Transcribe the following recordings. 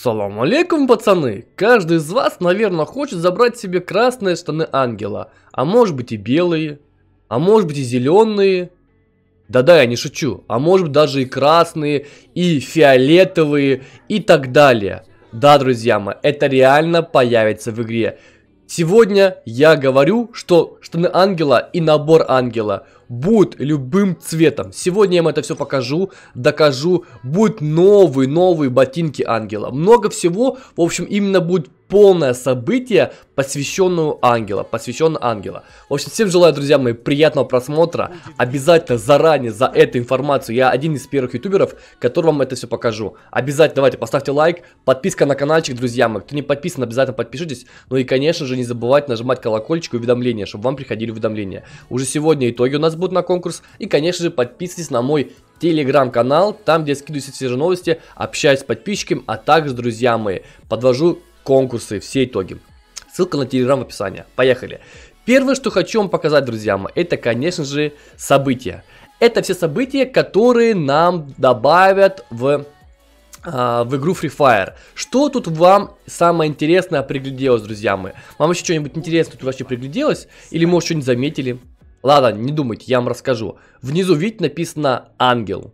Салам алейкум, пацаны! Каждый из вас, наверное, хочет забрать себе красные штаны ангела, а может быть и белые, а может быть и зеленые. Да-да, я не шучу, а может быть даже и красные, и фиолетовые, и так далее. Да, друзья мои, это реально появится в игре. Сегодня я говорю, что штаны ангела и набор ангела будут любым цветом. Сегодня я вам это все покажу, докажу. Будут новые, новые ботинки ангела. Много всего, в общем, именно будет полное событие, посвященное ангела, посвящен ангела. В общем, всем желаю, друзья мои, приятного просмотра. Обязательно заранее за эту информацию, я один из первых ютуберов, который вам это все покажу. Обязательно давайте поставьте лайк, подписка на каналчик, друзья мои. Кто не подписан, обязательно подпишитесь. Ну и, конечно же, не забывайте нажимать колокольчик и уведомления, чтобы вам приходили уведомления. Уже сегодня итоги у нас будут на конкурс. И, конечно же, подписывайтесь на мой телеграм-канал, там, где я скидываю все же новости, общаюсь с подписчиками, а также, друзья мои, подвожу конкурсы, все итоги. Ссылка на телеграм в описании. Поехали. Первое, что хочу вам показать, друзья мои, это, конечно же, события. Это все события, которые нам добавят в а, в игру Free Fire. Что тут вам самое интересное пригляделось, друзья мои? Вам еще что-нибудь интересное тут вообще пригляделось? Или, может, что-нибудь заметили? Ладно, не думайте, я вам расскажу. Внизу, видите, написано «Ангел».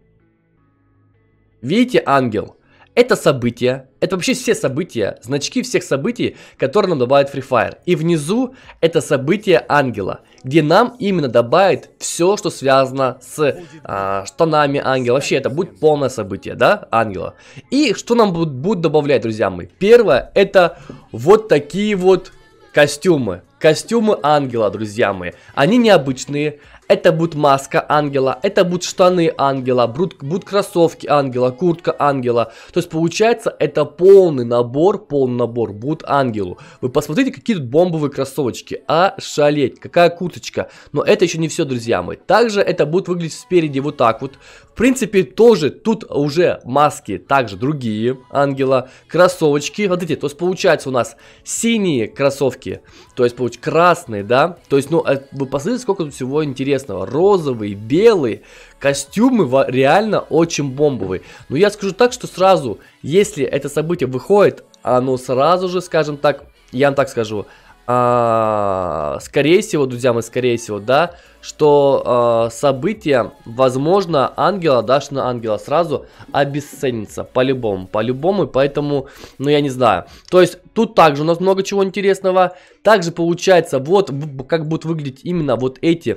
Видите, ангел? это событие, это вообще все события, значки всех событий, которые нам добавит Free Fire. И внизу это событие ангела, где нам именно добавит все, что связано с а, штанами ангела. Вообще это будет полное событие, да, ангела. И что нам будут, будут добавлять, друзья мои? Первое, это вот такие вот костюмы. Костюмы ангела, друзья мои. Они необычные, это будет маска ангела, это будут штаны ангела, будут, будут кроссовки ангела, куртка ангела. То есть получается это полный набор, полный набор будет ангелу. Вы посмотрите, какие тут бомбовые кроссовочки. А шалеть, какая курточка. Но это еще не все, друзья мои. Также это будет выглядеть спереди вот так вот. В принципе, тоже тут уже маски, также другие ангела, кроссовочки. Вот эти, то есть получается у нас синие кроссовки, то есть получается красные, да. То есть, ну, э, вы посмотрите, сколько тут всего интересного интересного. Розовые, белые, костюмы реально очень бомбовые. Но ну, я скажу так, что сразу, если это событие выходит, оно сразу же, скажем так, я вам так скажу, а, скорее всего, друзья мои, скорее всего, да, что а, событие, возможно, ангела, даже на ангела сразу обесценится, по-любому, по-любому, поэтому, ну, я не знаю. То есть, тут также у нас много чего интересного, также получается, вот, как будут выглядеть именно вот эти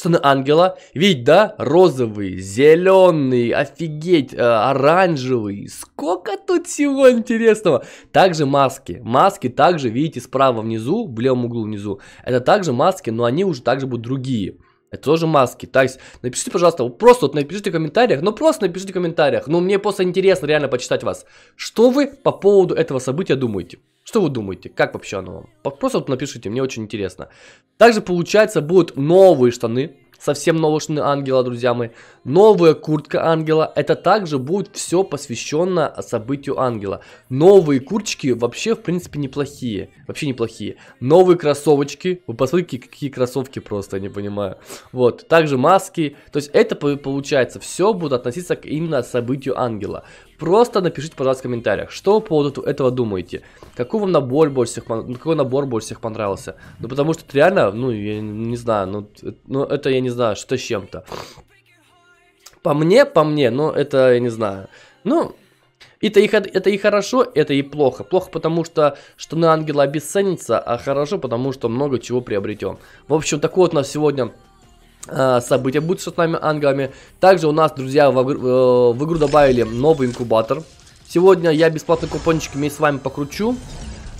штаны ангела. Ведь, да, розовый, зеленый, офигеть, э, оранжевый. Сколько тут всего интересного. Также маски. Маски также, видите, справа внизу, в левом углу внизу. Это также маски, но они уже также будут другие. Это тоже маски. Так, напишите, пожалуйста, просто вот напишите в комментариях, ну просто напишите в комментариях, ну мне просто интересно реально почитать вас. Что вы по поводу этого события думаете? Что вы думаете? Как вообще оно вам? Просто вот напишите, мне очень интересно. Также, получается, будут новые штаны. Совсем новые штаны ангела, друзья мои. Новая куртка ангела. Это также будет все посвящено событию ангела. Новые курточки вообще, в принципе, неплохие. Вообще неплохие. Новые кроссовочки. Вы посмотрите, какие кроссовки просто, я не понимаю. Вот. Также маски. То есть это получается, все будет относиться к именно событию ангела. Просто напишите, пожалуйста, в комментариях, что вы по поводу этого думаете. Какой вам набор больше всех, ну, какой набор больше всех понравился? Ну, потому что реально, ну, я не знаю, ну, э, ну это я не знаю, что с чем-то. По мне, по мне, ну, это я не знаю. Ну, это и, это и хорошо, это и плохо. Плохо потому, что что на ангела обесценится, а хорошо потому, что много чего приобретем. В общем, такой вот у нас сегодня Э, события будут с нами ангелами. Также у нас, друзья, в, игру, э, в игру добавили новый инкубатор. Сегодня я бесплатный купончик вместе с вами покручу,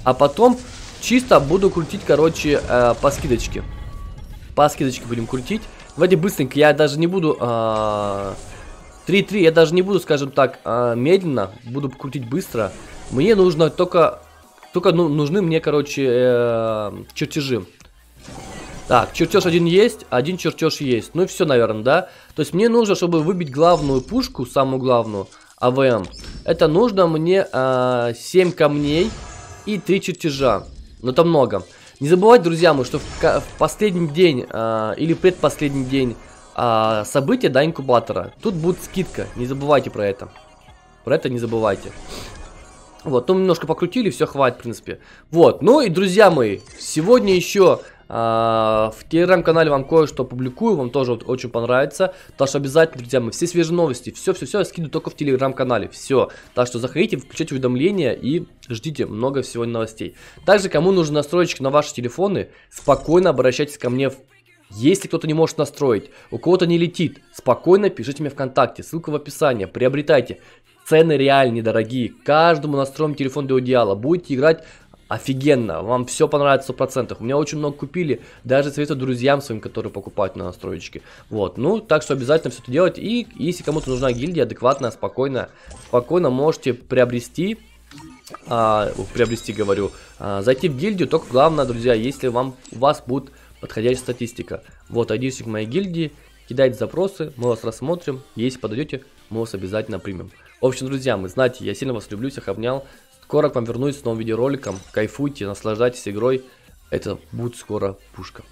а потом чисто буду крутить, короче, э, по скидочке. По скидочке будем крутить. Давайте быстренько, я даже не буду... 3-3, я даже не буду, скажем так, медленно, буду крутить быстро. Мне нужно только... Только ну, нужны мне, короче, чертежи. Так, чертеж один есть, один чертеж есть. Ну и все, наверное, да? То есть мне нужно, чтобы выбить главную пушку, самую главную, АВМ. Это нужно мне э, а, 7 камней и 3 чертежа. Но это много. Не забывайте, друзья мои, что в, в последний день э, или предпоследний день э, события, да, инкубатора, тут будет скидка. Не забывайте про это. Про это не забывайте. Вот, ну немножко покрутили, все, хватит, в принципе. Вот, ну и, друзья мои, сегодня еще а, в телеграм-канале вам кое-что публикую, вам тоже вот очень понравится. Так что обязательно, друзья, мы все свежие новости, все-все-все скидываю только в телеграм-канале, все. Так что заходите, включайте уведомления и ждите много всего новостей. Также, кому нужен настройщик на ваши телефоны, спокойно обращайтесь ко мне в если кто-то не может настроить, у кого-то не летит, спокойно пишите мне ВКонтакте, ссылка в описании, приобретайте. Цены реально недорогие, каждому настроим телефон для идеала, будете играть офигенно, вам все понравится 100%. У меня очень много купили, даже советую друзьям своим, которые покупают на настроечке. Вот, ну, так что обязательно все это делать. И если кому-то нужна гильдия, адекватная, спокойно, спокойно можете приобрести а, приобрести, говорю, а, зайти в гильдию, только главное, друзья, если вам, у вас будет подходящая статистика. Вот, айдишник моей гильдии, кидайте запросы, мы вас рассмотрим, если подойдете, мы вас обязательно примем. В общем, друзья, мы знаете, я сильно вас люблю, всех обнял, Скоро к вам вернусь с новым видеороликом. Кайфуйте, наслаждайтесь игрой. Это будет скоро пушка.